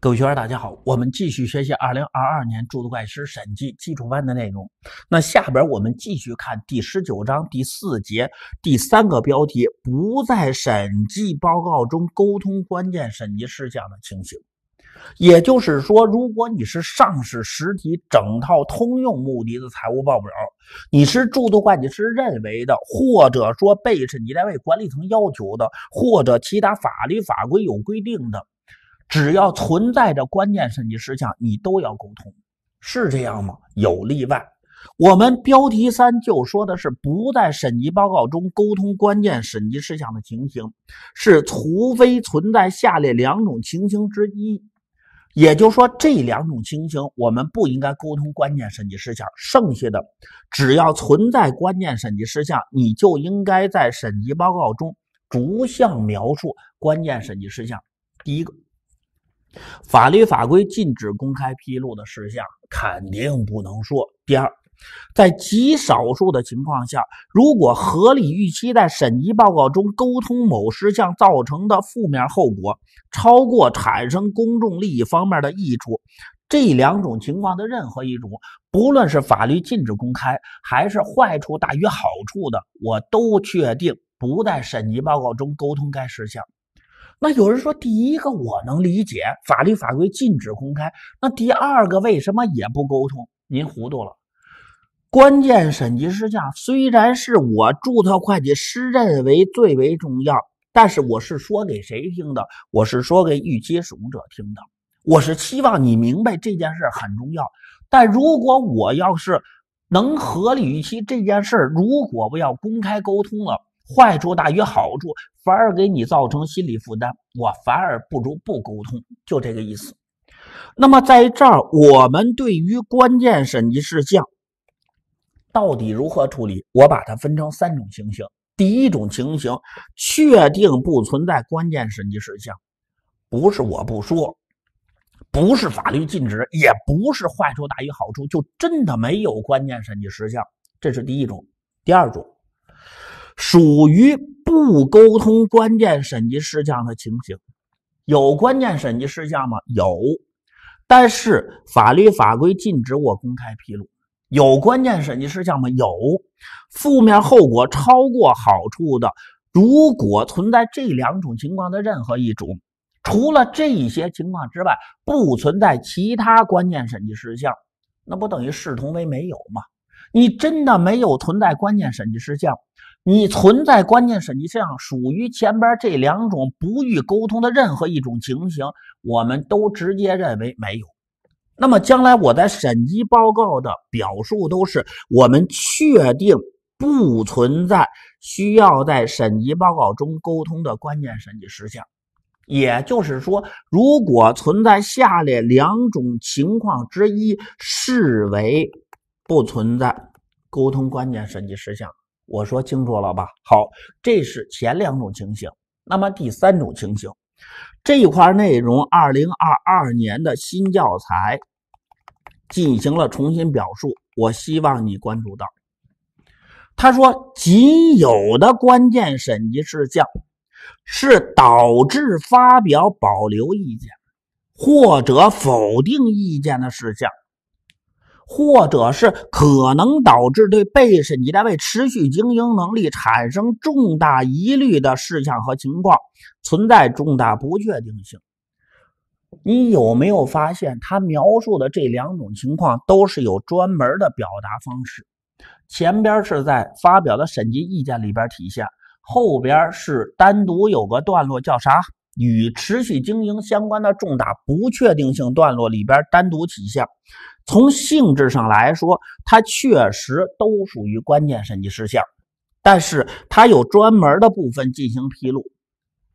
各位学员，大家好，我们继续学习2022年注册会计师审计基础班的内容。那下边我们继续看第十九章第四节第三个标题：不在审计报告中沟通关键审计事项的情形。也就是说，如果你是上市实体整套通用目的的财务报表，你是注册会，计师认为的，或者说被审计单位管理层要求的，或者其他法律法规有规定的。只要存在着关键审计事项，你都要沟通，是这样吗？有例外。我们标题三就说的是不在审计报告中沟通关键审计事项的情形，是除非存在下列两种情形之一。也就是说，这两种情形我们不应该沟通关键审计事项，剩下的只要存在关键审计事项，你就应该在审计报告中逐项描述关键审计事项。第一个。法律法规禁止公开披露的事项，肯定不能说。第二，在极少数的情况下，如果合理预期在审计报告中沟通某事项造成的负面后果超过产生公众利益方面的益处，这两种情况的任何一种，不论是法律禁止公开，还是坏处大于好处的，我都确定不在审计报告中沟通该事项。那有人说，第一个我能理解，法律法规禁止公开。那第二个为什么也不沟通？您糊涂了。关键审计事项虽然是我注册会计师认为最为重要，但是我是说给谁听的？我是说给期接用者听的。我是希望你明白这件事很重要。但如果我要是能合理预期这件事，如果我要公开沟通了。坏处大于好处，反而给你造成心理负担，我反而不如不沟通，就这个意思。那么在这儿，我们对于关键审计事项到底如何处理，我把它分成三种情形。第一种情形，确定不存在关键审计事项，不是我不说，不是法律禁止，也不是坏处大于好处，就真的没有关键审计事项，这是第一种。第二种。属于不沟通关键审计事项的情形，有关键审计事项吗？有，但是法律法规禁止我公开披露。有关键审计事项吗？有，负面后果超过好处的。如果存在这两种情况的任何一种，除了这些情况之外，不存在其他关键审计事项，那不等于视同为没有吗？你真的没有存在关键审计事项？你存在关键事项，你这样属于前边这两种不予沟通的任何一种情形，我们都直接认为没有。那么将来我在审计报告的表述都是，我们确定不存在需要在审计报告中沟通的关键审计事项。也就是说，如果存在下列两种情况之一，视为不存在沟通关键审计事项。我说清楚了吧？好，这是前两种情形。那么第三种情形这一块内容，二零二二年的新教材进行了重新表述。我希望你关注到，他说仅有的关键审计事项是导致发表保留意见或者否定意见的事项。或者是可能导致对被审计单位持续经营能力产生重大疑虑的事项和情况存在重大不确定性。你有没有发现，他描述的这两种情况都是有专门的表达方式？前边是在发表的审计意见里边体现，后边是单独有个段落叫啥？与持续经营相关的重大不确定性段落里边单独体现。从性质上来说，它确实都属于关键审计事项，但是它有专门的部分进行披露，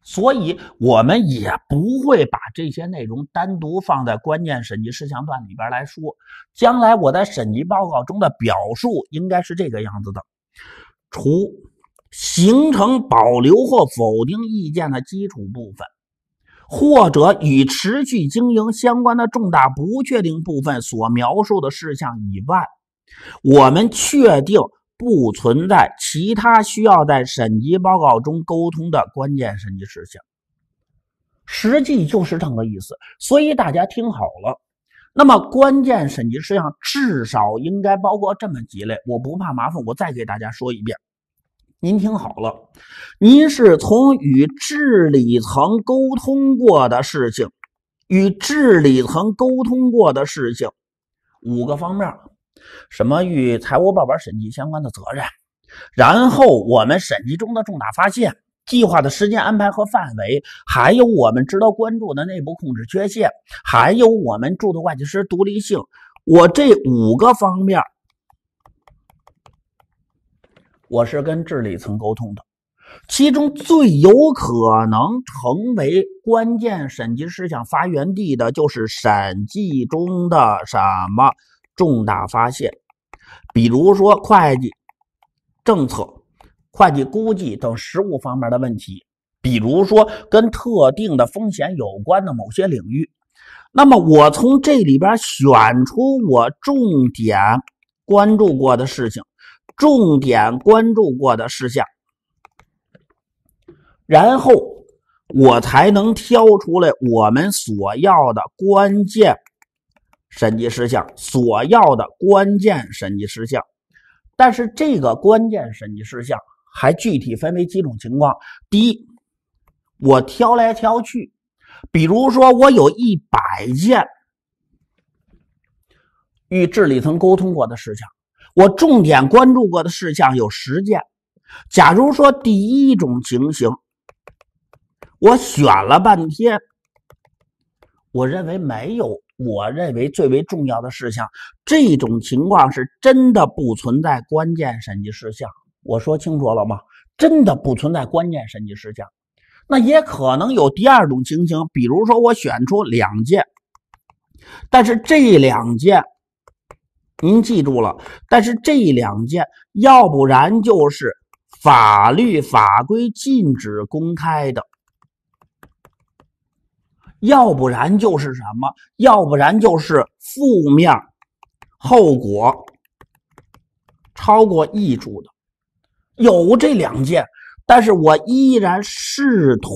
所以我们也不会把这些内容单独放在关键审计事项段里边来说。将来我在审计报告中的表述应该是这个样子的：除形成保留或否定意见的基础部分。或者与持续经营相关的重大不确定部分所描述的事项以外，我们确定不存在其他需要在审计报告中沟通的关键审计事项。实际就是这么个意思，所以大家听好了。那么关键审计事项至少应该包括这么几类，我不怕麻烦，我再给大家说一遍。您听好了，您是从与治理层沟通过的事情，与治理层沟通过的事情五个方面，什么与财务报表审计相关的责任，然后我们审计中的重大发现，计划的时间安排和范围，还有我们值得关注的内部控制缺陷，还有我们注册会计师独立性，我这五个方面。我是跟治理层沟通的，其中最有可能成为关键审计事项发源地的就是审计中的什么重大发现，比如说会计政策、会计估计等实务方面的问题，比如说跟特定的风险有关的某些领域。那么，我从这里边选出我重点关注过的事情。重点关注过的事项，然后我才能挑出来我们所要的关键审计事项。所要的关键审计事项，但是这个关键审计事项还具体分为几种情况。第一，我挑来挑去，比如说我有一百件与治理层沟通过的事项。我重点关注过的事项有十件。假如说第一种情形，我选了半天，我认为没有我认为最为重要的事项，这种情况是真的不存在关键审计事项。我说清楚了吗？真的不存在关键审计事项。那也可能有第二种情形，比如说我选出两件，但是这两件。您记住了，但是这两件，要不然就是法律法规禁止公开的，要不然就是什么？要不然就是负面后果超过益处的，有这两件，但是我依然视同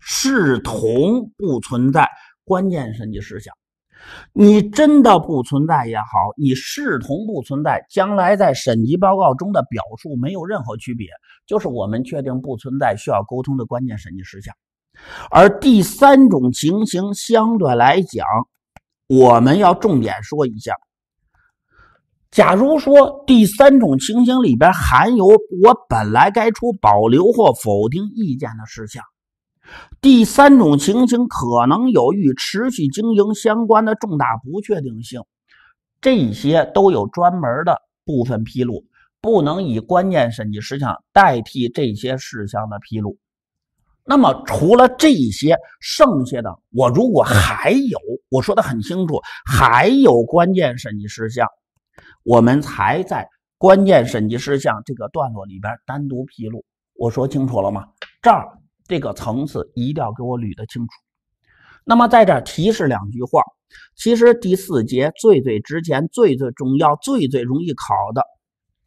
视同不存在关键审计事项。你真的不存在也好，你视同不存在，将来在审计报告中的表述没有任何区别，就是我们确定不存在需要沟通的关键审计事项。而第三种情形相对来讲，我们要重点说一下。假如说第三种情形里边含有我本来该出保留或否定意见的事项。第三种情形可能有与持续经营相关的重大不确定性，这些都有专门的部分披露，不能以关键审计事项代替这些事项的披露。那么除了这些，剩下的我如果还有，我说的很清楚，还有关键审计事项，我们才在关键审计事项这个段落里边单独披露。我说清楚了吗？这儿。这个层次一定要给我捋得清楚。那么在这提示两句话。其实第四节最最值钱、最最重要、最最容易考的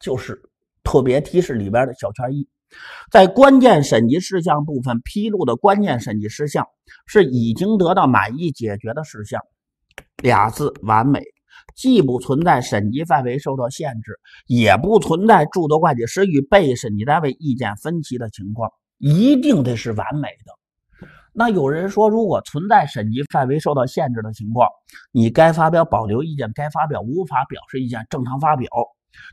就是特别提示里边的小圈一，在关键审计事项部分披露的关键审计事项是已经得到满意解决的事项，俩字完美，既不存在审计范围受到限制，也不存在诸多会计师与被审计单位意见分歧的情况。一定得是完美的。那有人说，如果存在审计范围受到限制的情况，你该发表保留意见，该发表无法表示意见，正常发表。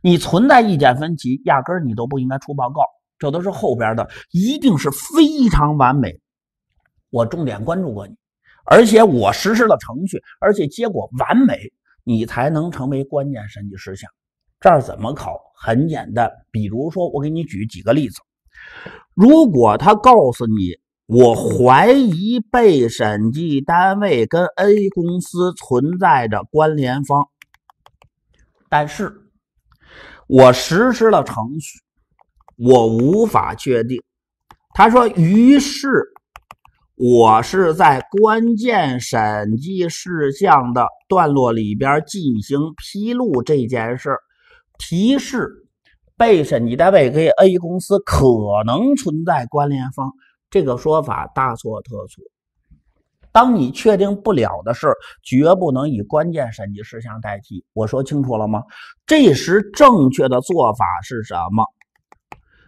你存在意见分歧，压根儿你都不应该出报告。这都是后边的，一定是非常完美。我重点关注过你，而且我实施了程序，而且结果完美，你才能成为关键审计事项。这儿怎么考？很简单，比如说，我给你举几个例子。如果他告诉你，我怀疑被审计单位跟 A 公司存在着关联方，但是我实施了程序，我无法确定。他说，于是我是在关键审计事项的段落里边进行披露这件事提示。被审计单位跟 A 公司可能存在关联方，这个说法大错特错。当你确定不了的事绝不能以关键审计事项代替。我说清楚了吗？这时正确的做法是什么？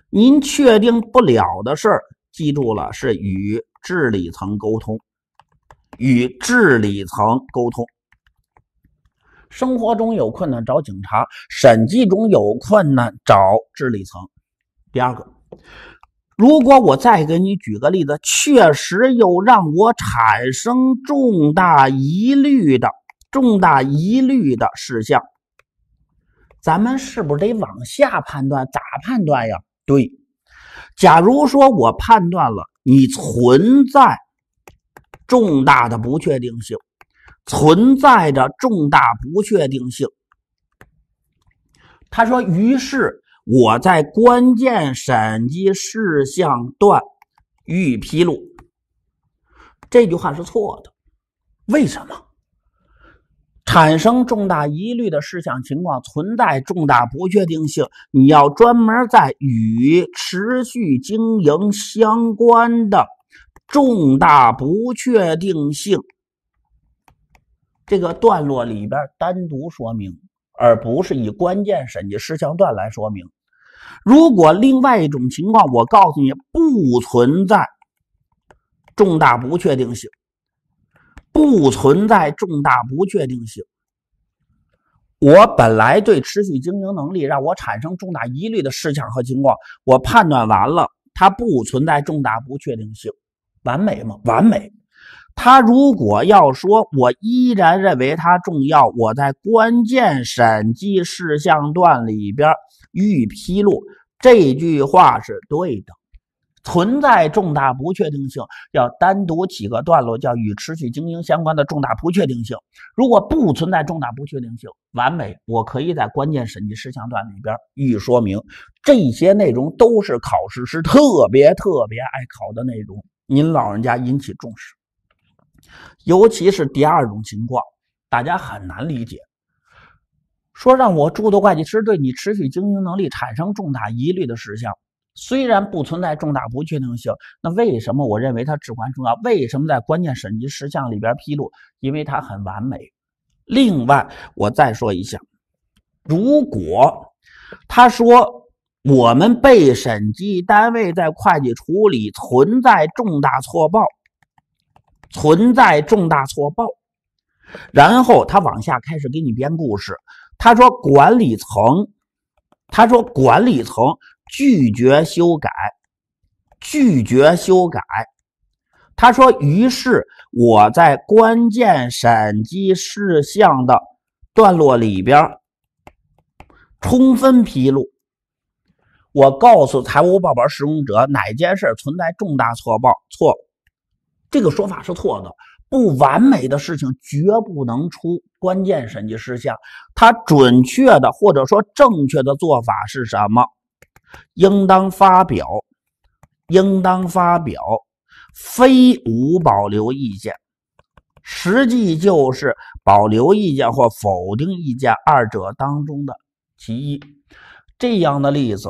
您确定不了的事记住了，是与治理层沟通，与治理层沟通。生活中有困难找警察，审计中有困难找治理层。第二个，如果我再给你举个例子，确实有让我产生重大疑虑的重大疑虑的事项，咱们是不是得往下判断？咋判断呀？对，假如说我判断了你存在重大的不确定性。存在着重大不确定性。他说：“于是我在关键审计事项段予以披露。”这句话是错的。为什么？产生重大疑虑的事项情况存在重大不确定性，你要专门在与持续经营相关的重大不确定性。这个段落里边单独说明，而不是以关键审计事项段来说明。如果另外一种情况，我告诉你不存在重大不确定性，不存在重大不确定性。我本来对持续经营能力让我产生重大疑虑的事项和情况，我判断完了，它不存在重大不确定性，完美吗？完美。他如果要说，我依然认为它重要，我在关键审计事项段里边予以披露，这句话是对的。存在重大不确定性，要单独起个段落，叫与持续经营相关的重大不确定性。如果不存在重大不确定性，完美，我可以在关键审计事项段里边予以说明。这些内容都是考试是特别特别爱考的内容，您老人家引起重视。尤其是第二种情况，大家很难理解。说让我注册会计师对你持续经营能力产生重大疑虑的事项，虽然不存在重大不确定性，那为什么我认为它至关重要？为什么在关键审计事项里边披露？因为它很完美。另外，我再说一下，如果他说我们被审计单位在会计处理存在重大错报。存在重大错报，然后他往下开始给你编故事。他说管理层，他说管理层拒绝修改，拒绝修改。他说，于是我在关键审计事项的段落里边儿充分披露，我告诉财务报表使用者哪件事存在重大错报错。这个说法是错的，不完美的事情绝不能出关键审计事项。它准确的或者说正确的做法是什么？应当发表，应当发表非无保留意见，实际就是保留意见或否定意见二者当中的其一。这样的例子。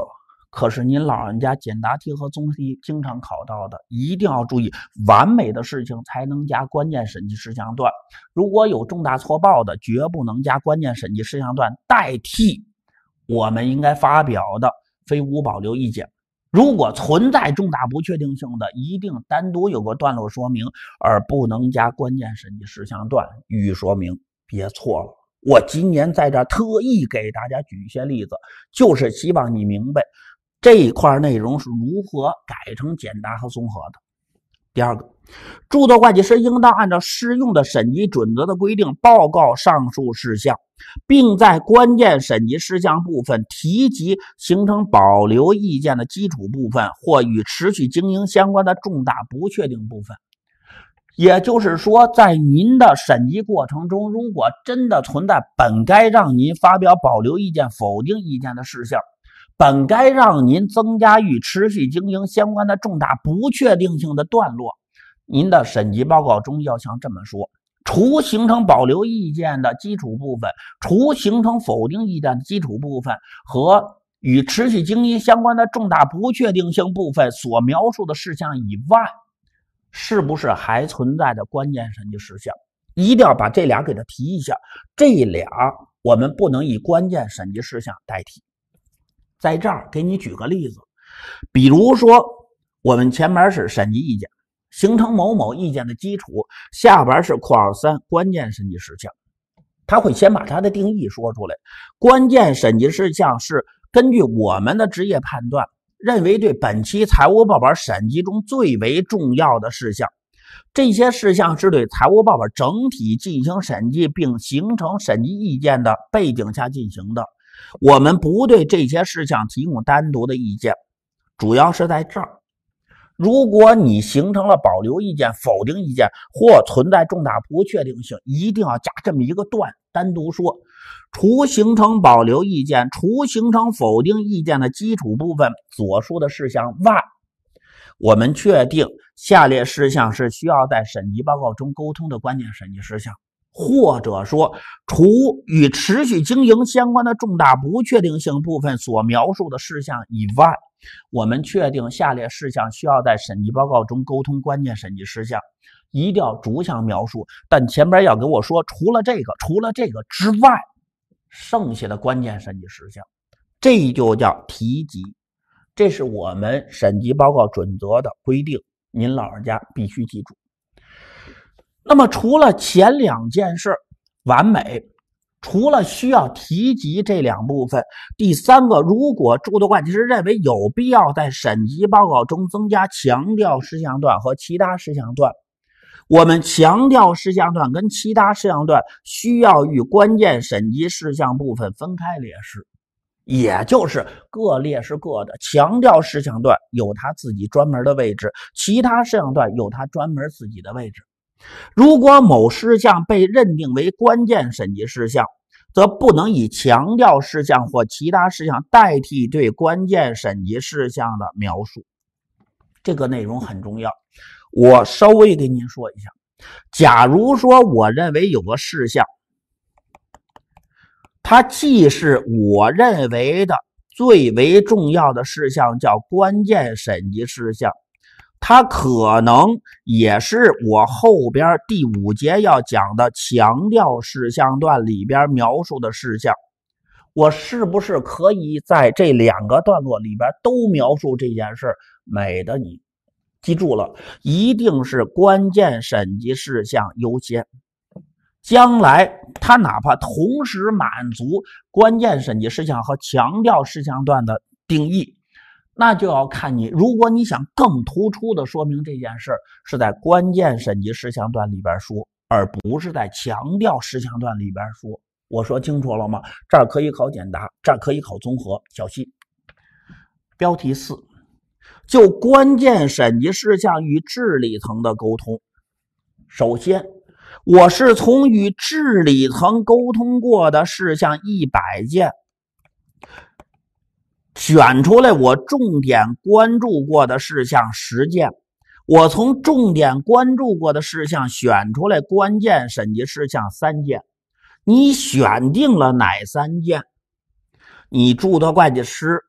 可是您老人家，简答题和综题经常考到的，一定要注意，完美的事情才能加关键审计事项段。如果有重大错报的，绝不能加关键审计事项段代替，我们应该发表的非无保留意见。如果存在重大不确定性的，一定单独有个段落说明，而不能加关键审计事项段予以说明。别错了，我今年在这特意给大家举一些例子，就是希望你明白。这一块内容是如何改成简答和综合的？第二个，注册会计师应当按照适用的审计准则的规定，报告上述事项，并在关键审计事项部分提及形成保留意见的基础部分或与持续经营相关的重大不确定部分。也就是说，在您的审计过程中，如果真的存在本该让您发表保留意见、否定意见的事项。本该让您增加与持续经营相关的重大不确定性的段落，您的审计报告中要像这么说，除形成保留意见的基础部分，除形成否定意见的基础部分和与持续经营相关的重大不确定性部分所描述的事项以外，是不是还存在的关键审计事项？一定要把这俩给他提一下，这俩我们不能以关键审计事项代替。在这儿给你举个例子，比如说，我们前面是审计意见，形成某某意见的基础，下边是括号三关键审计事项，他会先把它的定义说出来。关键审计事项是根据我们的职业判断，认为对本期财务报表审计中最为重要的事项，这些事项是对财务报表整体进行审计并形成审计意见的背景下进行的。我们不对这些事项提供单独的意见，主要是在这儿。如果你形成了保留意见、否定意见或存在重大不确定性，一定要加这么一个段，单独说。除形成保留意见、除形成否定意见的基础部分所述的事项外，我们确定下列事项是需要在审计报告中沟通的关键审计事项。或者说，除与持续经营相关的重大不确定性部分所描述的事项以外，我们确定下列事项需要在审计报告中沟通关键审计事项，一定要逐项描述。但前边要给我说，除了这个，除了这个之外，剩下的关键审计事项，这就叫提及。这是我们审计报告准则的规定，您老人家必须记住。那么，除了前两件事，完美。除了需要提及这两部分，第三个，如果诸多会计师认为有必要在审计报告中增加强调事项段和其他事项段，我们强调事项段跟其他事项段需要与关键审计事项部分分开列示，也就是各列示各的。强调事项段有它自己专门的位置，其他事项段有它专门自己的位置。如果某事项被认定为关键审计事项，则不能以强调事项或其他事项代替对关键审计事项的描述。这个内容很重要，我稍微跟您说一下。假如说，我认为有个事项，它既是我认为的最为重要的事项，叫关键审计事项。它可能也是我后边第五节要讲的强调事项段里边描述的事项，我是不是可以在这两个段落里边都描述这件事？美的你，记住了，一定是关键审计事项优先。将来它哪怕同时满足关键审计事项和强调事项段的定义。那就要看你，如果你想更突出的说明这件事是在关键审计事项段里边说，而不是在强调事项段里边说。我说清楚了吗？这儿可以考简答，这儿可以考综合。小心，标题四，就关键审计事项与治理层的沟通。首先，我是从与治理层沟通过的事项一百件。选出来我重点关注过的事项十件，我从重点关注过的事项选出来关键审计事项三件，你选定了哪三件？你注册会计师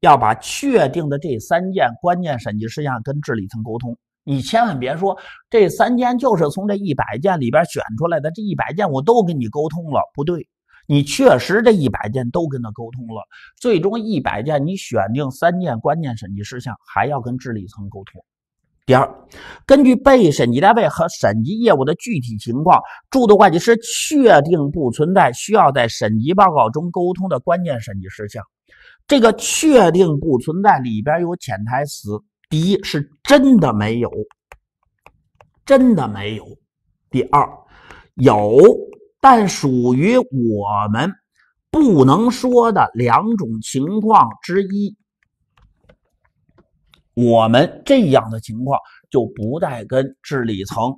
要把确定的这三件关键审计事项跟治理层沟通。你千万别说这三件就是从这一百件里边选出来的，这一百件我都跟你沟通了，不对。你确实这一百件都跟他沟通了，最终一百件你选定三件关键审计事项，还要跟治理层沟通。第二，根据被审计单位和审计业务的具体情况，注的会计师确定不存在需要在审计报告中沟通的关键审计事项。这个确定不存在里边有潜台词：第一是真的没有，真的没有；第二有。但属于我们不能说的两种情况之一，我们这样的情况就不再跟治理层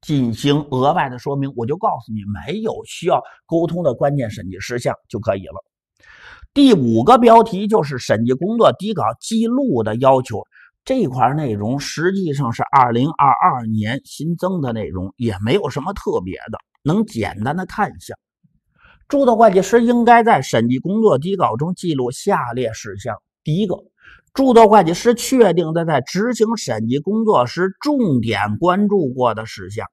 进行额外的说明，我就告诉你没有需要沟通的关键审计事项就可以了。第五个标题就是审计工作底稿记录的要求，这块内容实际上是二零二二年新增的内容，也没有什么特别的。能简单的看一下，注册会计师应该在审计工作底稿中记录下列事项：第一个，注册会计师确定的在执行审计工作时重点关注过的事项。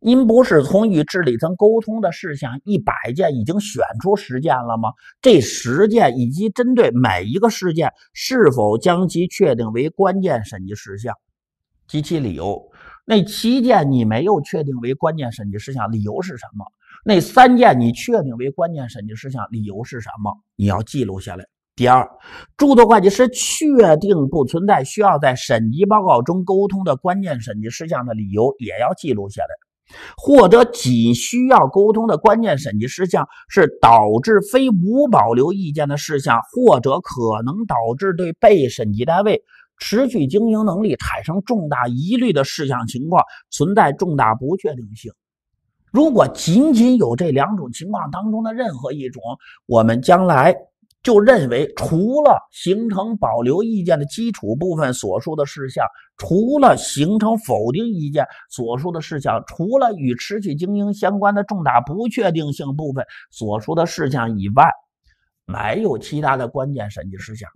您不是从与治理层沟通的事项一百件已经选出十件了吗？这十件以及针对每一个事件是否将其确定为关键审计事项及其理由。那七件你没有确定为关键审计事项，理由是什么？那三件你确定为关键审计事项，理由是什么？你要记录下来。第二，注册会计师确定不存在需要在审计报告中沟通的关键审计事项的理由，也要记录下来。或者仅需要沟通的关键审计事项是导致非无保留意见的事项，或者可能导致对被审计单位。持续经营能力产生重大疑虑的事项情况存在重大不确定性。如果仅仅有这两种情况当中的任何一种，我们将来就认为，除了形成保留意见的基础部分所述的事项，除了形成否定意见所述的事项，除了与持续经营相关的重大不确定性部分所述的事项以外，没有其他的关键审计事项。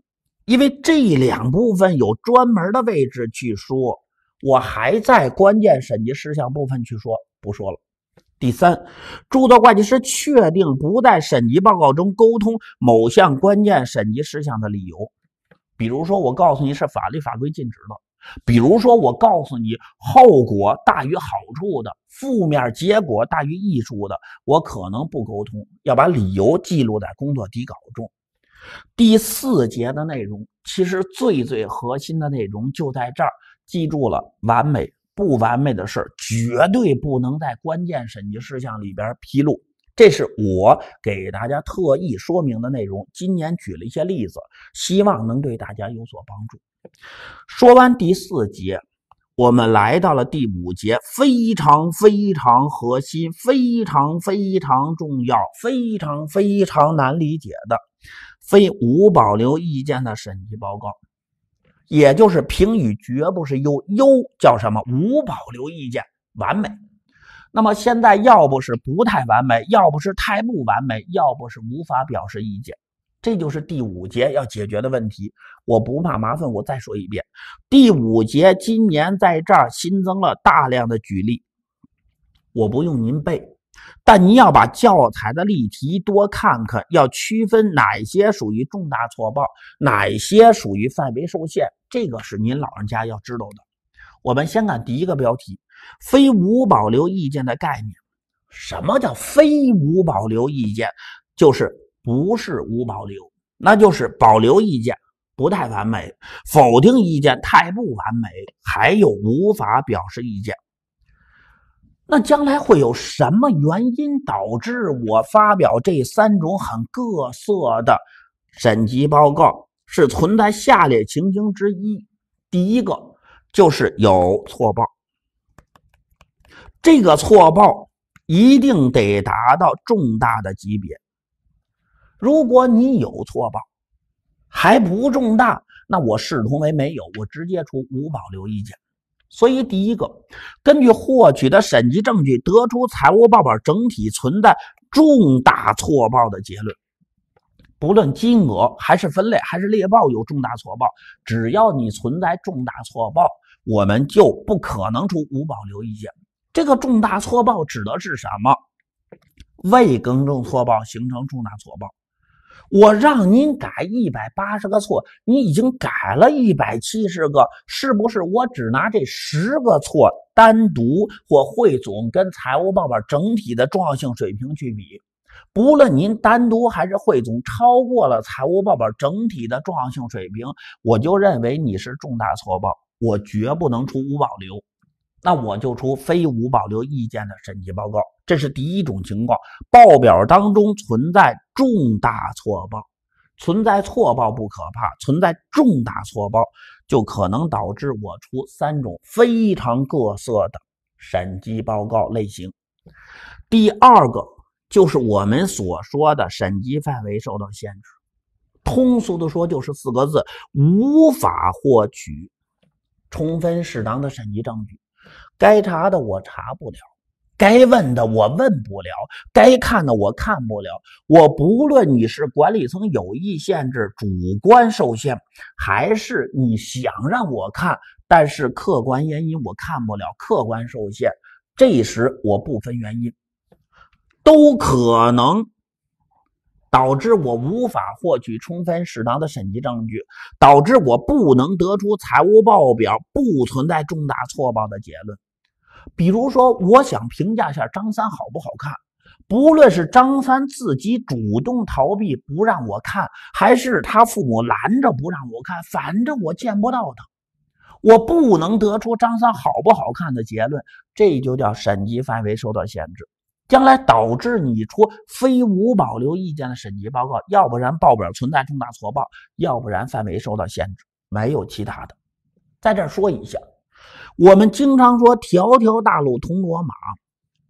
因为这两部分有专门的位置去说，我还在关键审计事项部分去说，不说了。第三，注册会计师确定不在审计报告中沟通某项关键审计事项的理由，比如说我告诉你是法律法规禁止的，比如说我告诉你后果大于好处的，负面结果大于益处的，我可能不沟通，要把理由记录在工作底稿中。第四节的内容，其实最最核心的内容就在这儿，记住了。完美不完美的事儿，绝对不能在关键审计事项里边披露，这是我给大家特意说明的内容。今年举了一些例子，希望能对大家有所帮助。说完第四节，我们来到了第五节，非常非常核心，非常非常重要，非常非常难理解的。非无保留意见的审计报告，也就是评语绝不是优优叫什么？无保留意见，完美。那么现在要不是不太完美，要不是太不完美，要不是无法表示意见，这就是第五节要解决的问题。我不怕麻烦，我再说一遍，第五节今年在这儿新增了大量的举例，我不用您背。但您要把教材的例题多看看，要区分哪些属于重大错报，哪些属于范围受限，这个是您老人家要知道的。我们先看第一个标题：非无保留意见的概念。什么叫非无保留意见？就是不是无保留，那就是保留意见，不太完美；否定意见太不完美；还有无法表示意见。那将来会有什么原因导致我发表这三种很各色的审计报告？是存在下列情形之一：第一个就是有错报，这个错报一定得达到重大的级别。如果你有错报还不重大，那我视同为没有，我直接出无保留意见。所以，第一个，根据获取的审计证据，得出财务报表整体存在重大错报的结论，不论金额还是分类还是列报有重大错报，只要你存在重大错报，我们就不可能出无保留意见。这个重大错报指的是什么？未更正错报形成重大错报。我让您改一百八十个错，你已经改了一百七十个，是不是？我只拿这十个错单独或汇总跟财务报表整体的重要性水平去比，不论您单独还是汇总，超过了财务报表整体的重要性水平，我就认为你是重大错报，我绝不能出无保留。那我就出非无保留意见的审计报告，这是第一种情况，报表当中存在重大错报，存在错报不可怕，存在重大错报就可能导致我出三种非常各色的审计报告类型。第二个就是我们所说的审计范围受到限制，通俗的说就是四个字，无法获取充分适当的审计证据。该查的我查不了，该问的我问不了，该看的我看不了。我不论你是管理层有意限制、主观受限，还是你想让我看，但是客观原因我看不了，客观受限。这时我不分原因，都可能导致我无法获取充分适当的审计证据，导致我不能得出财务报表不存在重大错报的结论。比如说，我想评价一下张三好不好看，不论是张三自己主动逃避不让我看，还是他父母拦着不让我看，反正我见不到他，我不能得出张三好不好看的结论。这就叫审计范围受到限制，将来导致你出非无保留意见的审计报告，要不然报表存在重大错报，要不然范围受到限制，没有其他的。在这说一下。我们经常说“条条大路通罗马”，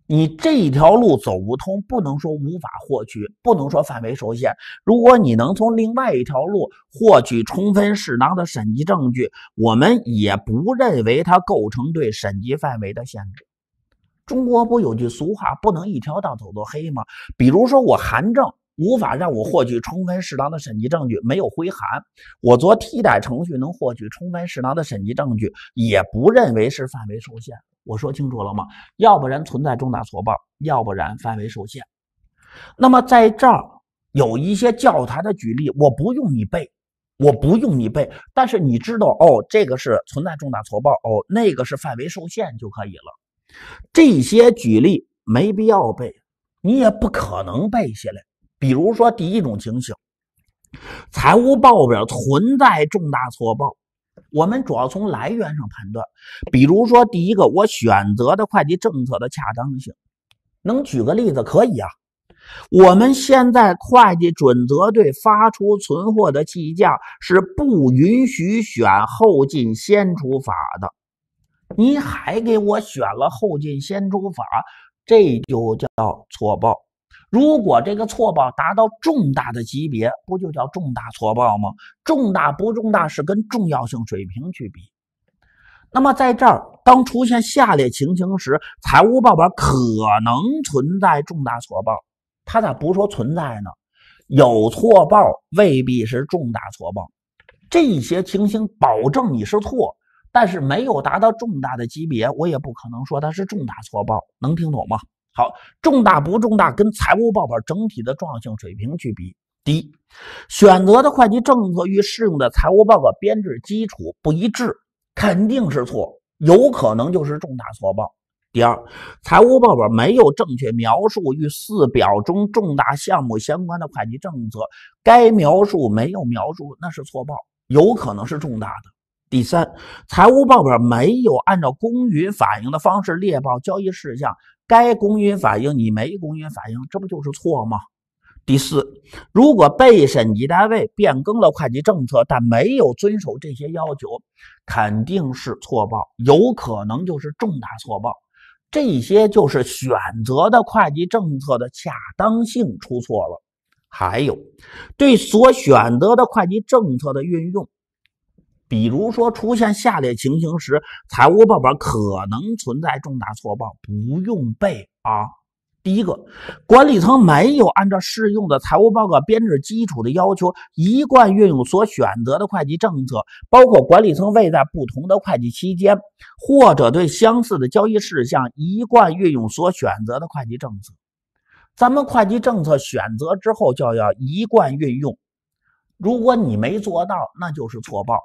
你这一条路走不通，不能说无法获取，不能说范围受限。如果你能从另外一条路获取充分适当的审计证据，我们也不认为它构成对审计范围的限制。中国不有句俗话“不能一条道走到黑”吗？比如说我韩正。无法让我获取充分适当的审计证据，没有回函，我做替代程序能获取充分适当的审计证据，也不认为是范围受限。我说清楚了吗？要不然存在重大错报，要不然范围受限。那么在这儿有一些教材的举例，我不用你背，我不用你背，但是你知道哦，这个是存在重大错报哦，那个是范围受限就可以了。这些举例没必要背，你也不可能背下来。比如说，第一种情形，财务报表存在重大错报，我们主要从来源上判断。比如说，第一个，我选择的会计政策的恰当性，能举个例子？可以啊。我们现在会计准则对发出存货的计价是不允许选后进先出法的，你还给我选了后进先出法，这就叫错报。如果这个错报达到重大的级别，不就叫重大错报吗？重大不重大是跟重要性水平去比。那么在这儿，当出现下列情形时，财务报表可能存在重大错报。他咋不说存在呢？有错报未必是重大错报。这些情形保证你是错，但是没有达到重大的级别，我也不可能说它是重大错报。能听懂吗？好，重大不重大，跟财务报表整体的重要性水平去比。第一，选择的会计政策与适用的财务报表编制基础不一致，肯定是错，有可能就是重大错报。第二，财务报表没有正确描述与四表中重大项目相关的会计政策，该描述没有描述，那是错报，有可能是重大的。第三，财务报表没有按照公允反映的方式列报交易事项。该公允反映你没公允反映，这不就是错吗？第四，如果被审计单位变更了会计政策，但没有遵守这些要求，肯定是错报，有可能就是重大错报。这些就是选择的会计政策的恰当性出错了，还有对所选择的会计政策的运用。比如说，出现下列情形时，财务报表可能存在重大错报。不用背啊。第一个，管理层没有按照适用的财务报告编制基础的要求，一贯运用所选择的会计政策，包括管理层未在不同的会计期间或者对相似的交易事项一贯运用所选择的会计政策。咱们会计政策选择之后就要一贯运用，如果你没做到，那就是错报。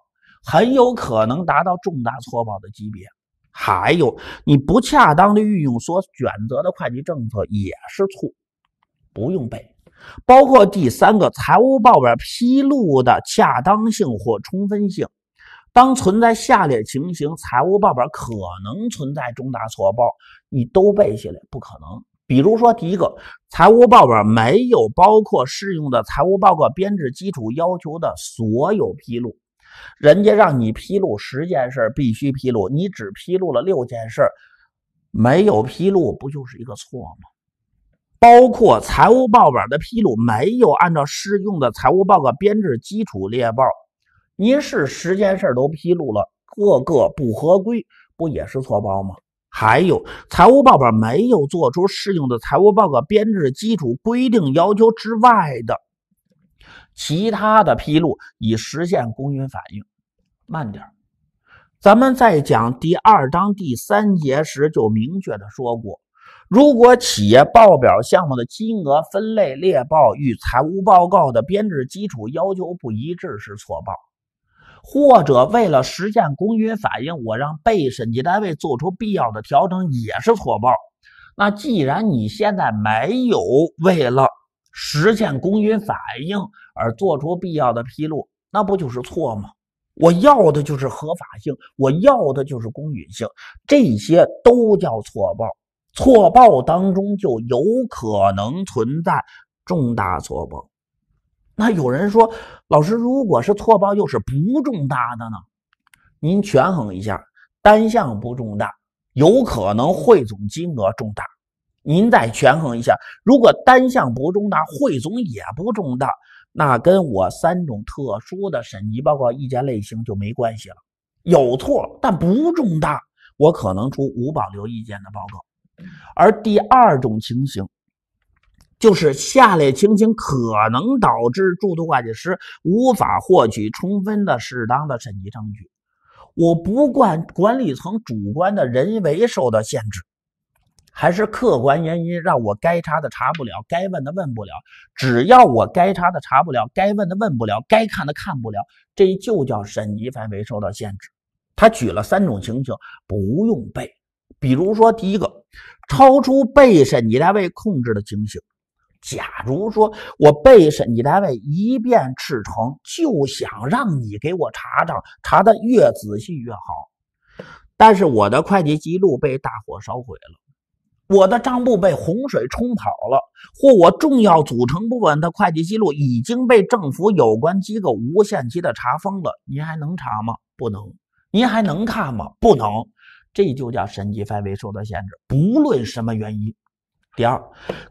很有可能达到重大错报的级别，还有你不恰当的运用所选择的会计政策也是错。不用背，包括第三个财务报表披露的恰当性或充分性，当存在下列情形，财务报表可能存在重大错报，你都背下来不可能。比如说，第一个，财务报表没有包括适用的财务报告编制基础要求的所有披露。人家让你披露十件事，必须披露，你只披露了六件事，没有披露，不就是一个错吗？包括财务报表的披露没有按照适用的财务报告编制基础列报，您是十件事都披露了，各个不合规，不也是错报吗？还有财务报表没有做出适用的财务报告编制基础规定要求之外的。其他的披露以实现公允反应。慢点咱们在讲第二章第三节时就明确的说过，如果企业报表项目的金额分类列报与财务报告的编制基础要求不一致是错报，或者为了实现公允反应，我让被审计单位做出必要的调整也是错报。那既然你现在没有为了实现公允反应，而做出必要的披露，那不就是错吗？我要的就是合法性，我要的就是公允性，这些都叫错报。错报当中就有可能存在重大错报。那有人说，老师，如果是错报又是不重大的呢？您权衡一下，单项不重大，有可能汇总金额重大，您再权衡一下，如果单项不重大，汇总也不重大。那跟我三种特殊的审计报告意见类型就没关系了，有错但不重大，我可能出无保留意见的报告。而第二种情形，就是下列情形可能导致注册会计师无法获取充分的、适当的审计证据，我不管管理层主观的人为受到限制。还是客观原因让我该查的查不了，该问的问不了。只要我该查的查不了，该问的问不了，该看的看不了，这就叫审计范围受到限制。他举了三种情形，不用背。比如说，第一个，超出被审计单位控制的情形。假如说我被审计单位一遍赤诚，就想让你给我查账，查的越仔细越好，但是我的会计记录被大火烧毁了。我的账簿被洪水冲跑了，或我重要组成部分的会计记录已经被政府有关机构无限期的查封了，您还能查吗？不能。您还能看吗？不能。这就叫审计范围受到限制，不论什么原因。第二，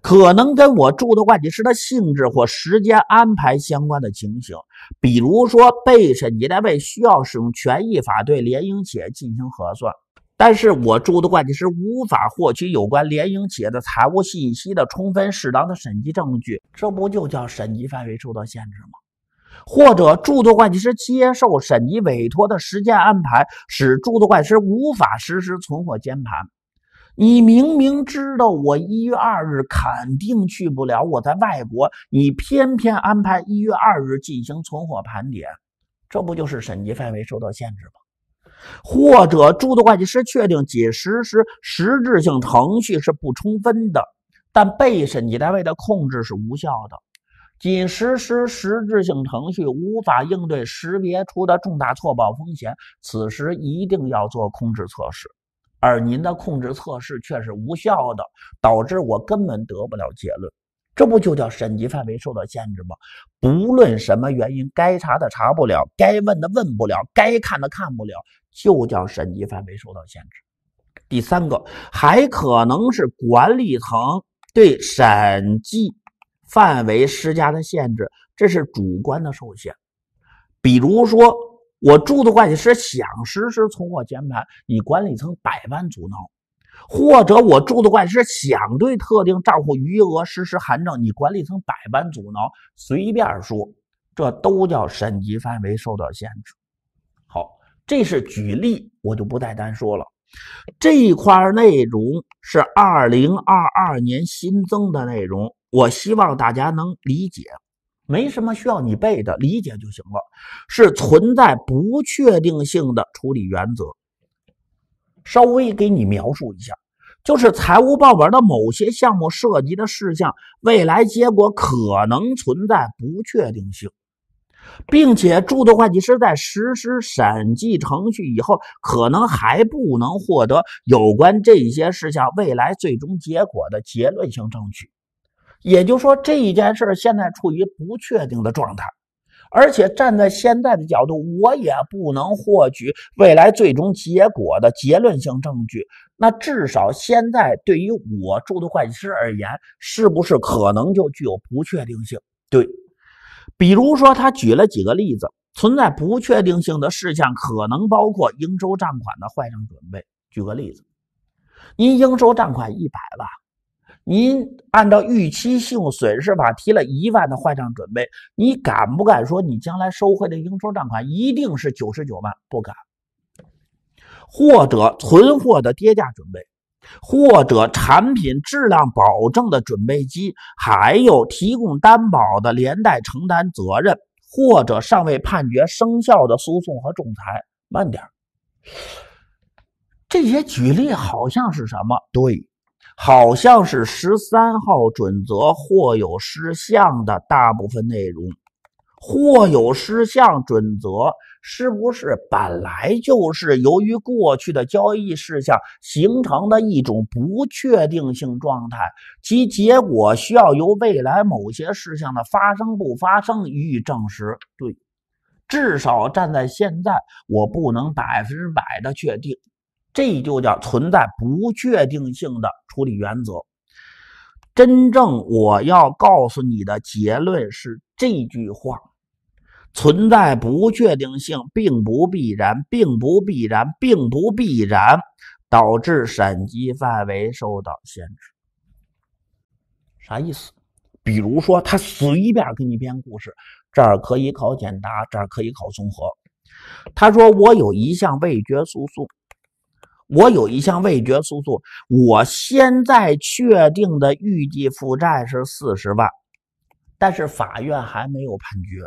可能跟我注册会计师的性质或时间安排相关的情形，比如说被审计单位需要使用权益法对联营企业进行核算。但是我驻的会计师无法获取有关联营企业的财务信息的充分适当的审计证据，这不就叫审计范围受到限制吗？或者驻的会计师接受审计委托的时间安排使驻的会计师无法实施存货监盘。你明明知道我一月二日肯定去不了，我在外国，你偏偏安排一月二日进行存货盘点，这不就是审计范围受到限制吗？或者注册会计师确定仅实施实质性程序是不充分的，但被审计单位的控制是无效的，仅实施实质性程序无法应对识别出的重大错报风险，此时一定要做控制测试，而您的控制测试却是无效的，导致我根本得不了结论。这不就叫审计范围受到限制吗？不论什么原因，该查的查不了，该问的问不了，该看的看不了，就叫审计范围受到限制。第三个，还可能是管理层对审计范围施加的限制，这是主观的受限。比如说，我住的会计师想实施存货监盘，你管理层百般阻挠。或者我住的会是想对特定账户余额实施函证，你管理层百般阻挠，随便说，这都叫审计范围受到限制。好，这是举例，我就不再单说了。这一块内容是二零二二年新增的内容，我希望大家能理解，没什么需要你背的，理解就行了。是存在不确定性的处理原则。稍微给你描述一下，就是财务报表的某些项目涉及的事项，未来结果可能存在不确定性，并且注册会计师在实施审计程序以后，可能还不能获得有关这些事项未来最终结果的结论性证据。也就是说，这一件事现在处于不确定的状态。而且站在现在的角度，我也不能获取未来最终结果的结论性证据。那至少现在对于我注册会计师而言，是不是可能就具有不确定性？对，比如说他举了几个例子，存在不确定性的事项可能包括应收账款的坏账准备。举个例子，您应收账款一百万。您按照预期信用损失法提了一万的坏账准备，你敢不敢说你将来收回的应收账款一定是九十九万？不敢。或者存货的跌价准备，或者产品质量保证的准备金，还有提供担保的连带承担责任，或者尚未判决生效的诉讼和仲裁。慢点，这些举例好像是什么？对。好像是十三号准则或有失项的大部分内容，或有失项准则是不是本来就是由于过去的交易事项形成的一种不确定性状态，其结果需要由未来某些事项的发生不发生予以证实？对，至少站在现在，我不能百分之百的确定。这就叫存在不确定性的处理原则。真正我要告诉你的结论是这句话：存在不确定性，并不必然，并不必然，并不必然导致审计范围受到限制。啥意思？比如说他随便给你编故事，这儿可以考简答，这儿可以考综合。他说我有一项味觉诉讼。我有一项未决诉讼，我现在确定的预计负债是四十万，但是法院还没有判决。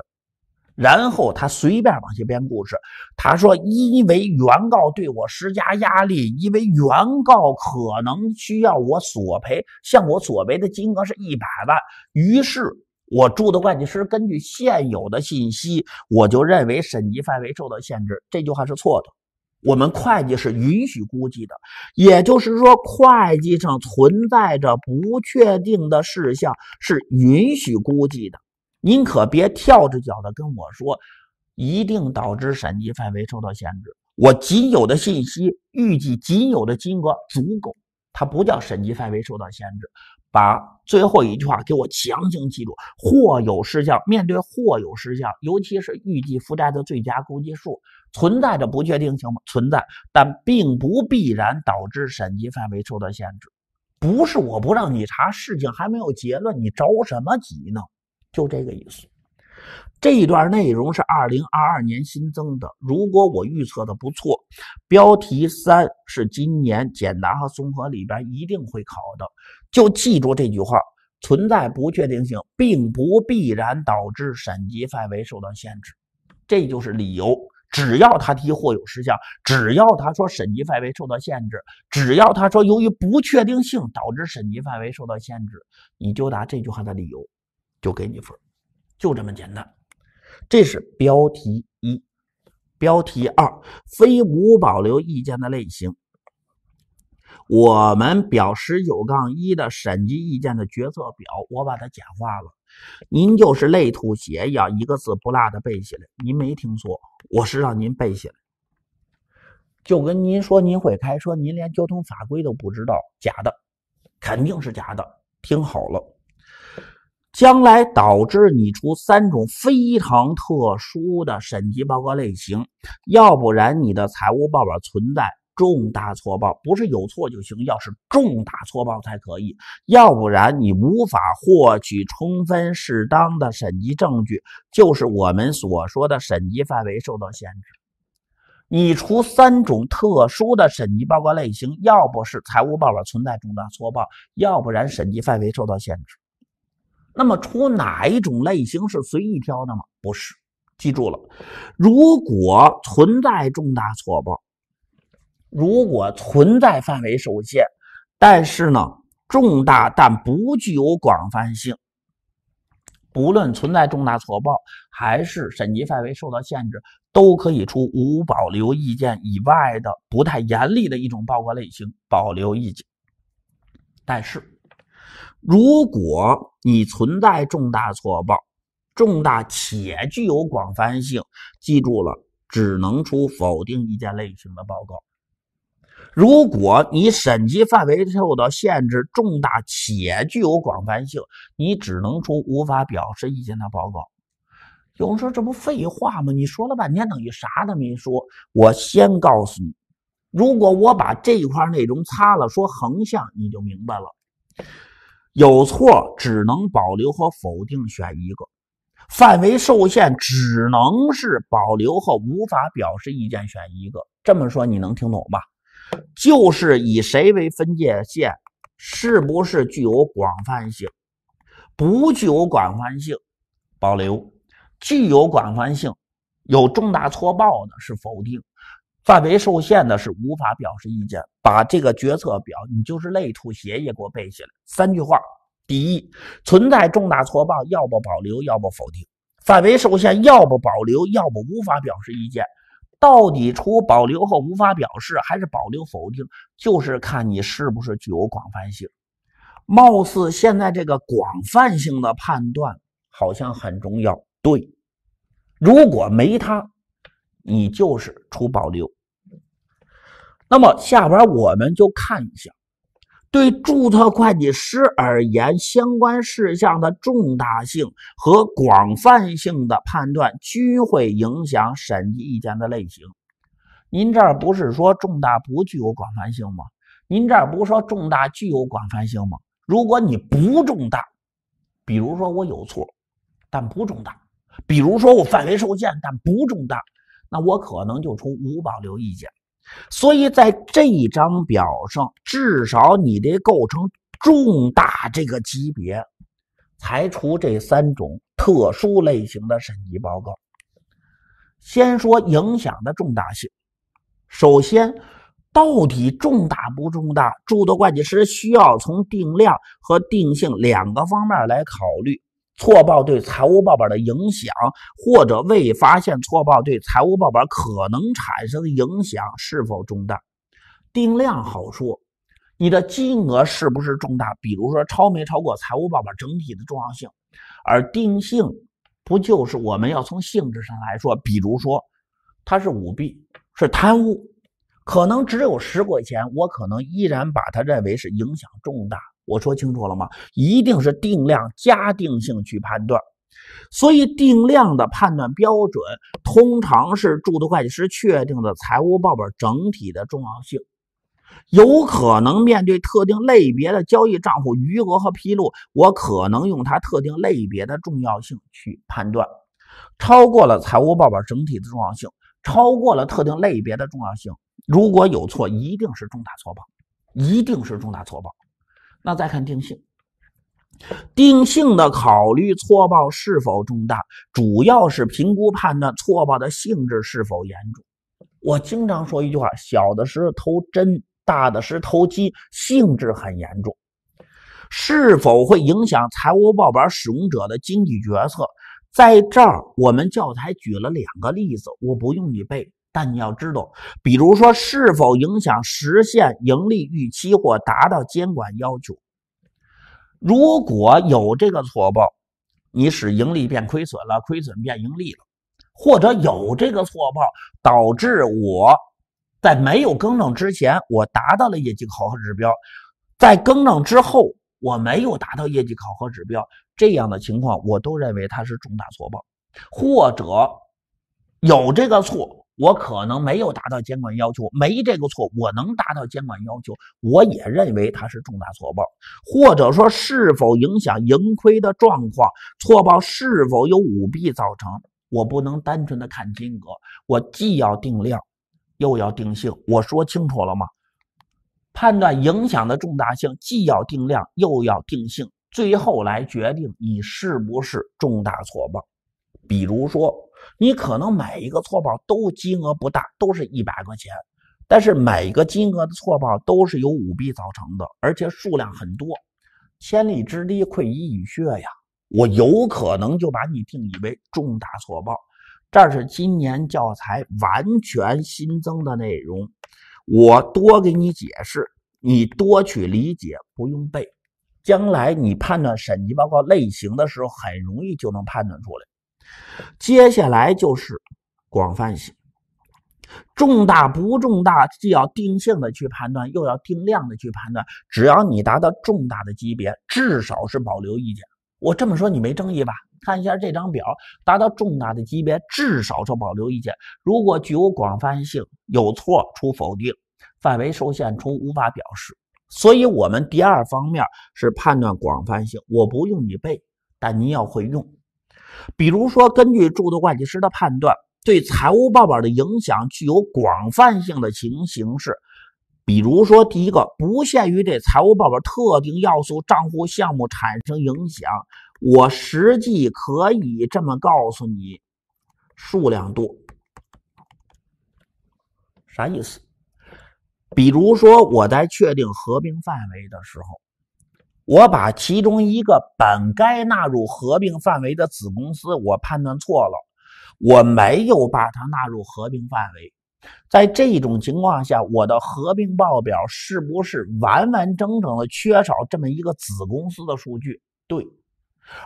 然后他随便往下编故事，他说：“因为原告对我施加压力，因为原告可能需要我索赔，向我索赔的金额是一百万。”于是，我住的会计师根据现有的信息，我就认为审计范围受到限制。这句话是错的。我们会计是允许估计的，也就是说，会计上存在着不确定的事项是允许估计的。您可别跳着脚的跟我说，一定导致审计范围受到限制。我仅有的信息预计仅有的金额足够，它不叫审计范围受到限制。把最后一句话给我强行记住。或有事项，面对或有事项，尤其是预计负债的最佳估计数。存在着不确定性吗？存在，但并不必然导致审计范围受到限制。不是我不让你查，事情还没有结论，你着什么急呢？就这个意思。这一段内容是二零二二年新增的。如果我预测的不错，标题三是今年简答和综合里边一定会考的。就记住这句话：存在不确定性，并不必然导致审计范围受到限制。这就是理由。只要他提或有事项，只要他说审计范围受到限制，只要他说由于不确定性导致审计范围受到限制，你就拿这句话的理由，就给你分，就这么简单。这是标题一，标题二非无保留意见的类型。我们表十九杠一的审计意见的决策表，我把它简化了。您就是累吐血，要一个字不落的背下来。您没听错，我是让您背下来。就跟您说，您会开车，您连交通法规都不知道，假的，肯定是假的。听好了，将来导致你出三种非常特殊的审计报告类型，要不然你的财务报表存在。重大错报不是有错就行，要是重大错报才可以，要不然你无法获取充分适当的审计证据，就是我们所说的审计范围受到限制。你除三种特殊的审计报告类型，要不是财务报表存在重大错报，要不然审计范围受到限制。那么，除哪一种类型是随意挑的吗？不是，记住了，如果存在重大错报。如果存在范围受限，但是呢重大但不具有广泛性，不论存在重大错报还是审计范围受到限制，都可以出无保留意见以外的不太严厉的一种报告类型，保留意见。但是，如果你存在重大错报，重大且具有广泛性，记住了，只能出否定意见类型的报告。如果你审计范围受到限制，重大且具有广泛性，你只能出无法表示意见的报告。有人说这不废话吗？你说了半天等于啥都没说。我先告诉你，如果我把这一块内容擦了，说横向你就明白了。有错只能保留和否定选一个，范围受限只能是保留和无法表示意见选一个。这么说你能听懂吧？就是以谁为分界线，是不是具有广泛性？不具有广泛性，保留；具有广泛性，有重大错报的是否定；范围受限的，是无法表示意见。把这个决策表，你就是类图协议给我背下来，三句话：第一，存在重大错报，要不保留，要不否定；范围受限，要不保留，要不无法表示意见。到底出保留后无法表示，还是保留否定？就是看你是不是具有广泛性。貌似现在这个广泛性的判断好像很重要。对，如果没它，你就是出保留。那么下边我们就看一下。对注册会计师而言，相关事项的重大性和广泛性的判断均会影响审计意见的类型。您这儿不是说重大不具有广泛性吗？您这儿不是说重大具有广泛性吗？如果你不重大，比如说我有错，但不重大；比如说我范围受限，但不重大，那我可能就出无保留意见。所以在这一张表上，至少你得构成重大这个级别，才出这三种特殊类型的审计报告。先说影响的重大性。首先，到底重大不重大，注册会计师需要从定量和定性两个方面来考虑。错报对财务报表的影响，或者未发现错报对财务报表可能产生的影响是否重大？定量好说，你的金额是不是重大？比如说超没超过财务报表整体的重要性？而定性不就是我们要从性质上来说？比如说，它是舞弊，是贪污，可能只有十块钱，我可能依然把它认为是影响重大。我说清楚了吗？一定是定量加定性去判断，所以定量的判断标准通常是注册会计师确定的财务报表整体的重要性。有可能面对特定类别的交易、账户余额和披露，我可能用它特定类别的重要性去判断。超过了财务报表整体的重要性，超过了特定类别的重要性，如果有错，一定是重大错报，一定是重大错报。那再看定性，定性的考虑错报是否重大，主要是评估判断错报的性质是否严重。我经常说一句话：小的时候偷针，大的时偷鸡，性质很严重。是否会影响财务报表使用者的经济决策？在这儿，我们教材举了两个例子，我不用你背。但你要知道，比如说是否影响实现盈利预期或达到监管要求。如果有这个错报，你使盈利变亏损了，亏损变盈利了，或者有这个错报导致我在没有更正之前我达到了业绩考核指标，在更正之后我没有达到业绩考核指标，这样的情况我都认为它是重大错报，或者有这个错。我可能没有达到监管要求，没这个错。我能达到监管要求，我也认为它是重大错报，或者说是否影响盈亏的状况，错报是否有舞弊造成，我不能单纯的看金额，我既要定量，又要定性。我说清楚了吗？判断影响的重大性，既要定量，又要定性，最后来决定你是不是重大错报。比如说。你可能每一个错报都金额不大，都是一百块钱，但是每一个金额的错报都是由舞弊造成的，而且数量很多。千里之堤，溃于蚁穴呀！我有可能就把你定义为重大错报。这是今年教材完全新增的内容，我多给你解释，你多去理解，不用背。将来你判断审计报告类型的时候，很容易就能判断出来。接下来就是广泛性，重大不重大，既要定性的去判断，又要定量的去判断。只要你达到重大的级别，至少是保留意见。我这么说你没争议吧？看一下这张表，达到重大的级别，至少是保留意见。如果具有广泛性，有错出否定，范围受限出无法表示。所以，我们第二方面是判断广泛性。我不用你背，但你要会用。比如说，根据注册会计师的判断，对财务报表的影响具有广泛性的情形是，比如说，第一个不限于对财务报表特定要素、账户项目产生影响。我实际可以这么告诉你，数量多，啥意思？比如说，我在确定合并范围的时候。我把其中一个本该纳入合并范围的子公司，我判断错了，我没有把它纳入合并范围。在这种情况下，我的合并报表是不是完完整整的缺少这么一个子公司的数据？对，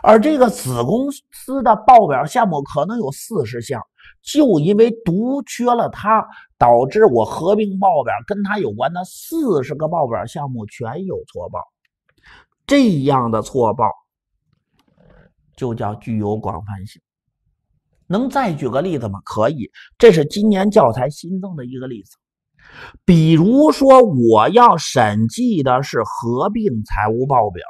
而这个子公司的报表项目可能有四十项，就因为独缺了它，导致我合并报表跟它有关的四十个报表项目全有错报。这样的错报就叫具有广泛性。能再举个例子吗？可以，这是今年教材新增的一个例子。比如说，我要审计的是合并财务报表。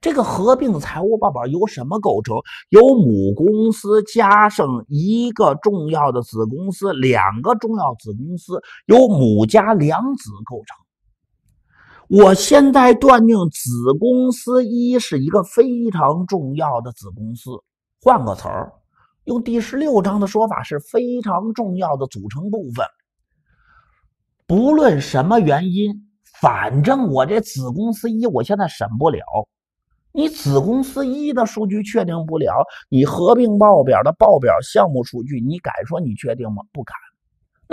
这个合并财务报表由什么构成？由母公司加上一个重要的子公司，两个重要子公司，由母家两子构成。我现在断定子公司一是一个非常重要的子公司，换个词儿，用第十六章的说法，是非常重要的组成部分。不论什么原因，反正我这子公司一，我现在审不了。你子公司一的数据确定不了，你合并报表的报表项目数据，你敢说你确定吗？不敢。